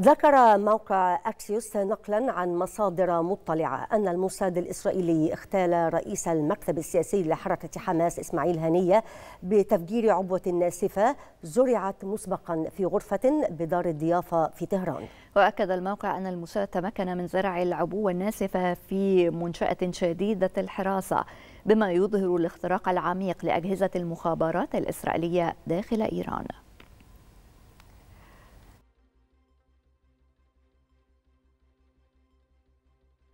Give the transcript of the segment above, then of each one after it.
ذكر موقع أكسيوس نقلا عن مصادر مطلعة أن الموساد الإسرائيلي اختال رئيس المكتب السياسي لحركة حماس إسماعيل هنية بتفجير عبوة ناسفة زرعت مسبقا في غرفة بدار الضيافة في طهران وأكد الموقع أن الموساد تمكن من زرع العبوة الناسفة في منشأة شديدة الحراسة بما يظهر الاختراق العميق لأجهزة المخابرات الإسرائيلية داخل إيران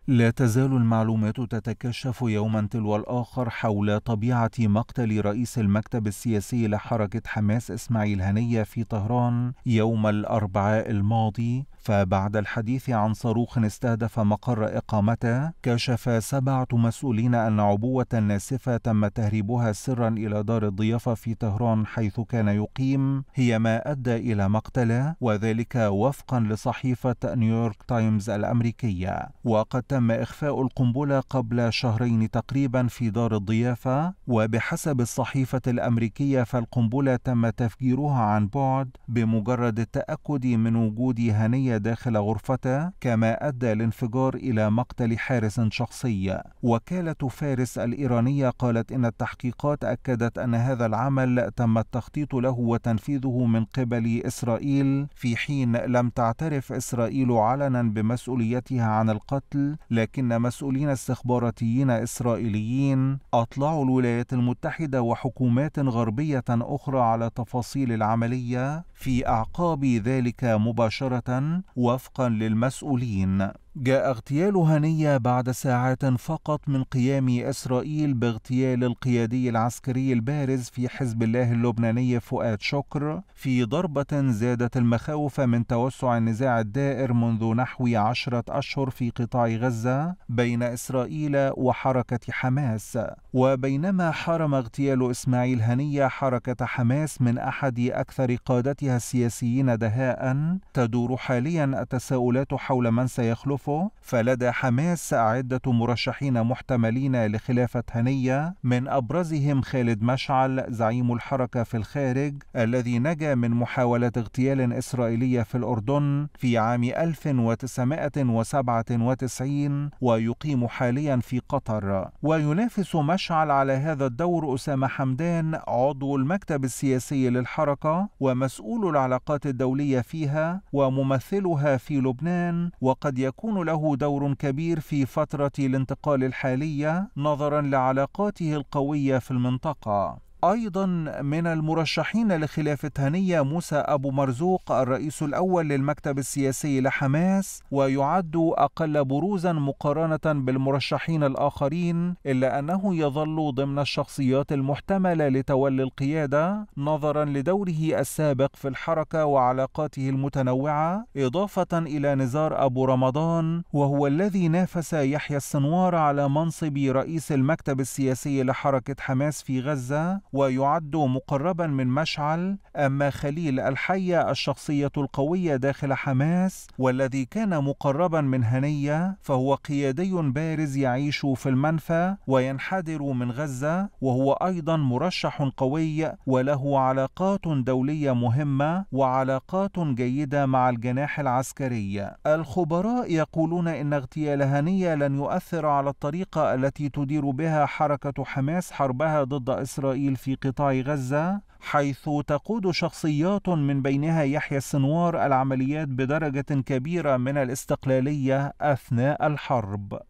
لا تزال المعلومات تتكشف يوما تلو الآخر حول طبيعة مقتل رئيس المكتب السياسي لحركة حماس إسماعيل هنية في طهران يوم الأربعاء الماضي فبعد الحديث عن صاروخ استهدف مقر إقامته كشف سبعة مسؤولين أن عبوة ناسفة تم تهريبها سرا إلى دار الضيافة في طهران حيث كان يقيم هي ما أدى إلى مقتله وذلك وفقا لصحيفة نيويورك تايمز الأمريكية وقد تم إخفاء القنبلة قبل شهرين تقريبا في دار الضيافة وبحسب الصحيفة الأمريكية فالقنبلة تم تفجيرها عن بعد بمجرد التأكد من وجود هنية داخل غرفته كما أدى الانفجار إلى مقتل حارس شخصي وكالة فارس الإيرانية قالت إن التحقيقات أكدت أن هذا العمل تم التخطيط له وتنفيذه من قبل إسرائيل في حين لم تعترف إسرائيل علنا بمسؤوليتها عن القتل لكن مسؤولين استخباراتيين إسرائيليين أطلعوا الولايات المتحدة وحكومات غربية أخرى على تفاصيل العملية في أعقاب ذلك مباشرة وفقا للمسؤولين جاء اغتيال هنية بعد ساعات فقط من قيام إسرائيل باغتيال القيادي العسكري البارز في حزب الله اللبناني فؤاد شكر في ضربة زادت المخاوف من توسع النزاع الدائر منذ نحو عشرة أشهر في قطاع غزة بين إسرائيل وحركة حماس وبينما حرم اغتيال إسماعيل هنية حركة حماس من أحد أكثر قادتها السياسيين دهاء تدور حاليا التساؤلات حول من سيخلف كوسوفو فلدى حماس عدة مرشحين محتملين لخلافة هنية من أبرزهم خالد مشعل زعيم الحركة في الخارج الذي نجا من محاولة اغتيال إسرائيلية في الأردن في عام 1997 ويقيم حاليا في قطر وينافس مشعل على هذا الدور أسامة حمدان عضو المكتب السياسي للحركة ومسؤول العلاقات الدولية فيها وممثلها في لبنان وقد يكون سيكون له دور كبير في فترة الانتقال الحالية نظرا لعلاقاته القوية في المنطقة أيضا من المرشحين لخلافة هنية موسى أبو مرزوق الرئيس الأول للمكتب السياسي لحماس ويعد أقل بروزا مقارنة بالمرشحين الآخرين إلا أنه يظل ضمن الشخصيات المحتملة لتولي القيادة نظرا لدوره السابق في الحركة وعلاقاته المتنوعة إضافة إلى نزار أبو رمضان وهو الذي نافس يحيى السنوار على منصب رئيس المكتب السياسي لحركة حماس في غزة ويعد مقربا من مشعل اما خليل الحيه الشخصيه القويه داخل حماس والذي كان مقربا من هنيه فهو قيادي بارز يعيش في المنفى وينحدر من غزه وهو ايضا مرشح قوي وله علاقات دوليه مهمه وعلاقات جيده مع الجناح العسكري الخبراء يقولون ان اغتيال هنيه لن يؤثر على الطريقه التي تدير بها حركه حماس حربها ضد اسرائيل في قطاع غزة حيث تقود شخصيات من بينها يحيى السنوار العمليات بدرجة كبيرة من الاستقلالية أثناء الحرب